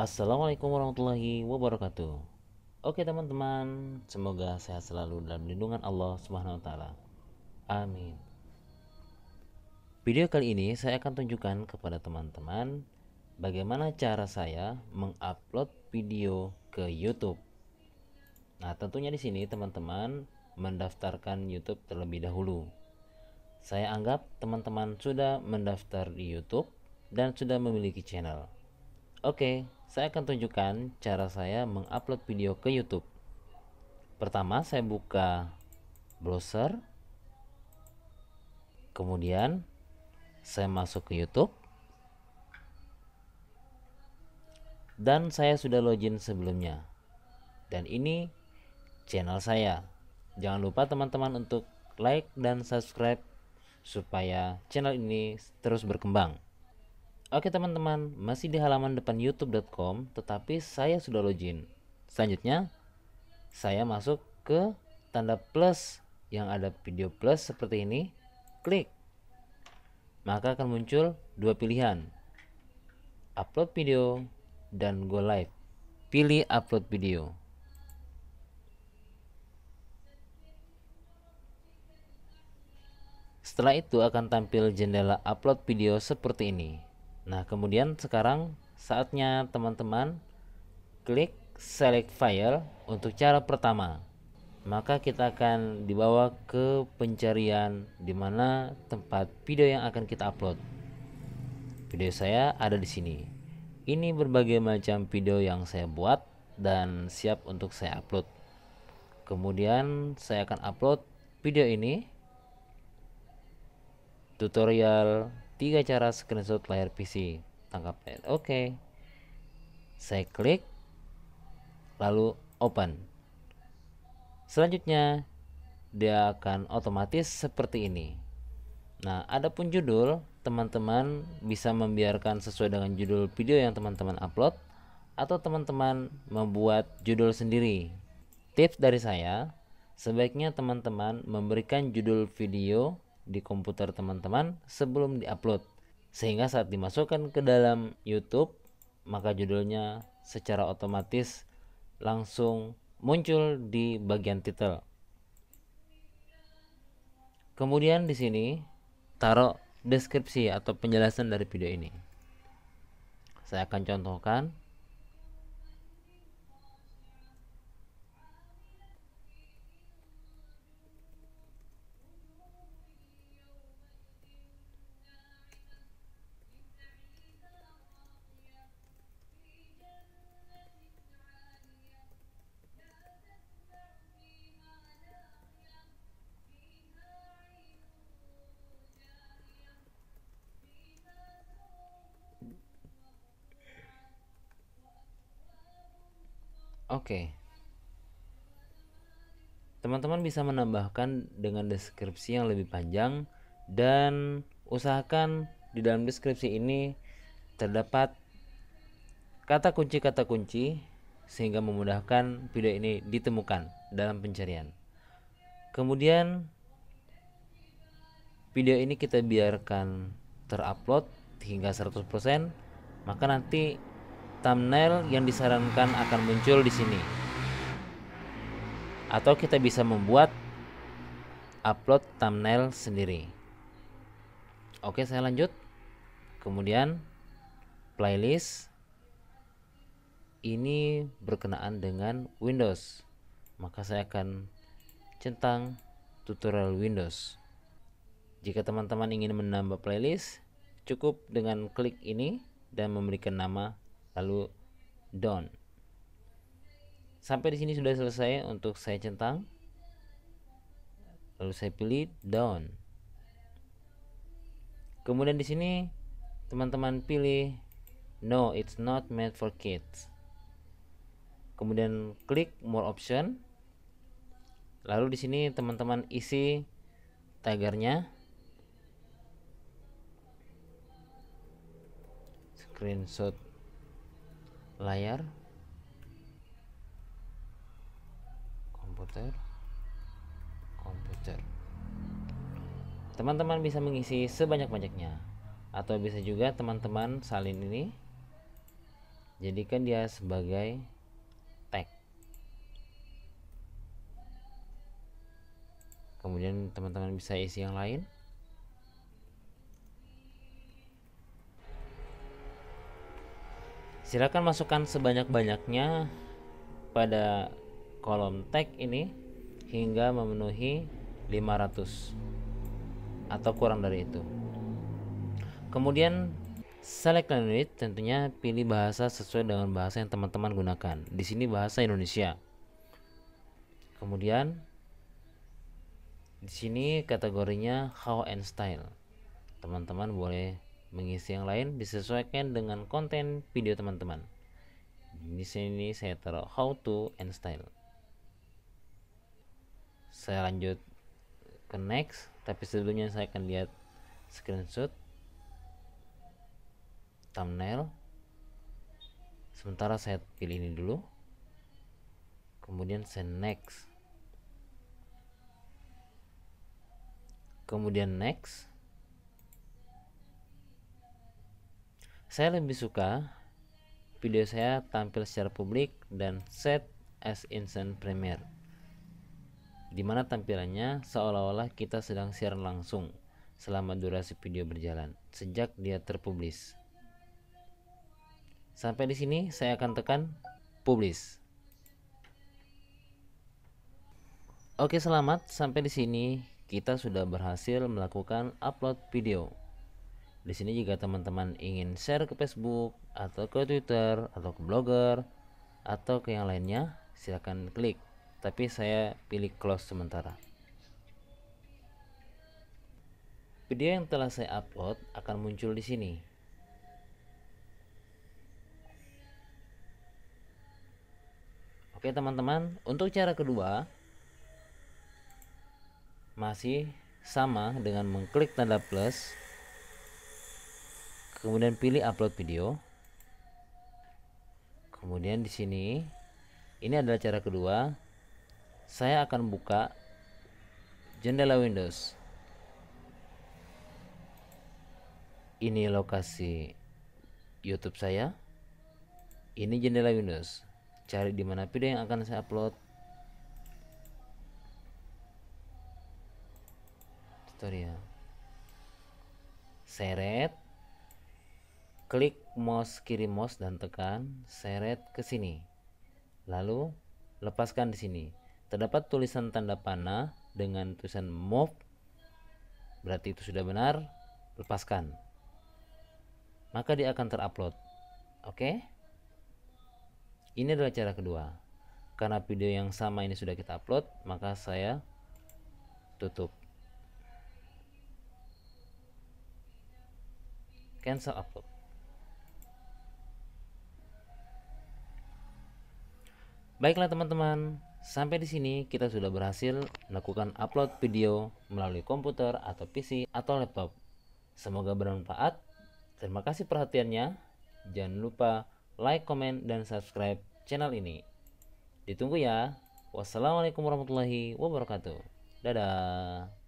Assalamualaikum warahmatullahi wabarakatuh. Oke teman-teman, semoga sehat selalu dalam lindungan Allah Subhanahu wa taala. Amin. Video kali ini saya akan tunjukkan kepada teman-teman bagaimana cara saya mengupload video ke YouTube. Nah, tentunya di sini teman-teman mendaftarkan YouTube terlebih dahulu. Saya anggap teman-teman sudah mendaftar di YouTube dan sudah memiliki channel. Oke, saya akan tunjukkan cara saya mengupload video ke YouTube. Pertama, saya buka browser. Kemudian, saya masuk ke YouTube. Dan saya sudah login sebelumnya. Dan ini channel saya. Jangan lupa teman-teman untuk like dan subscribe supaya channel ini terus berkembang. Oke teman-teman, masih di halaman depan youtube.com tetapi saya sudah login. Selanjutnya, saya masuk ke tanda plus yang ada video plus seperti ini. Klik. Maka akan muncul dua pilihan. Upload video dan go live. Pilih upload video. Setelah itu akan tampil jendela upload video seperti ini. Nah, kemudian sekarang saatnya teman-teman klik select file untuk cara pertama. Maka kita akan dibawa ke pencarian di mana tempat video yang akan kita upload. Video saya ada di sini. Ini berbagai macam video yang saya buat dan siap untuk saya upload. Kemudian saya akan upload video ini tutorial tiga cara screenshot layar PC tangkap layar oke okay. saya klik lalu open selanjutnya dia akan otomatis seperti ini nah ada pun judul teman-teman bisa membiarkan sesuai dengan judul video yang teman-teman upload atau teman-teman membuat judul sendiri tips dari saya sebaiknya teman-teman memberikan judul video di komputer teman-teman sebelum diupload. Sehingga saat dimasukkan ke dalam YouTube, maka judulnya secara otomatis langsung muncul di bagian title. Kemudian di sini taruh deskripsi atau penjelasan dari video ini. Saya akan contohkan Oke. Teman-teman bisa menambahkan dengan deskripsi yang lebih panjang dan usahakan di dalam deskripsi ini terdapat kata kunci kata kunci sehingga memudahkan video ini ditemukan dalam pencarian. Kemudian video ini kita biarkan terupload hingga 100% maka nanti thumbnail yang disarankan akan muncul di sini. Atau kita bisa membuat upload thumbnail sendiri. Oke, saya lanjut. Kemudian playlist ini berkenaan dengan Windows. Maka saya akan centang tutorial Windows. Jika teman-teman ingin menambah playlist, cukup dengan klik ini dan memberikan nama lalu down sampai di sini sudah selesai untuk saya centang lalu saya pilih down kemudian di sini teman-teman pilih no it's not made for kids kemudian klik more option lalu di sini teman-teman isi tagarnya screenshot layar komputer komputer teman-teman bisa mengisi sebanyak-banyaknya atau bisa juga teman-teman salin ini jadikan dia sebagai tag kemudian teman-teman bisa isi yang lain Silakan masukkan sebanyak-banyaknya pada kolom tag ini hingga memenuhi 500 atau kurang dari itu. Kemudian select language tentunya pilih bahasa sesuai dengan bahasa yang teman-teman gunakan. Di sini bahasa Indonesia. Kemudian di sini kategorinya how and style. Teman-teman boleh Mengisi yang lain disesuaikan dengan konten video teman-teman. Di sini saya taruh how to and style. Saya lanjut ke next, tapi sebelumnya saya akan lihat screenshot thumbnail. Sementara saya pilih ini dulu. Kemudian saya next. Kemudian next Saya lebih suka video saya tampil secara publik dan set as instant premiere di mana tampilannya seolah-olah kita sedang siaran langsung selama durasi video berjalan sejak dia terpublis. Sampai di sini saya akan tekan publish. Oke, selamat sampai di sini kita sudah berhasil melakukan upload video. Di sini jika teman-teman ingin share ke Facebook atau ke Twitter atau ke Blogger atau ke yang lainnya, silahkan klik. Tapi saya pilih close sementara. Video yang telah saya upload akan muncul di sini. Oke teman-teman, untuk cara kedua masih sama dengan mengklik tanda plus kemudian pilih upload video kemudian di sini ini adalah cara kedua saya akan buka jendela Windows ini lokasi YouTube saya ini jendela Windows cari di mana video yang akan saya upload tutorial seret Klik mouse kiri mouse dan tekan seret ke sini. Lalu lepaskan di sini. Terdapat tulisan tanda panah dengan tulisan move. Berarti itu sudah benar. Lepaskan. Maka dia akan terupload. Oke? Ini adalah cara kedua. Karena video yang sama ini sudah kita upload, maka saya tutup. cancel upload Baiklah teman-teman, sampai di sini kita sudah berhasil melakukan upload video melalui komputer atau PC atau laptop. Semoga bermanfaat. Terima kasih perhatiannya. Jangan lupa like, comment, dan subscribe channel ini. Ditunggu ya. Wassalamualaikum warahmatullahi wabarakatuh. Dadah.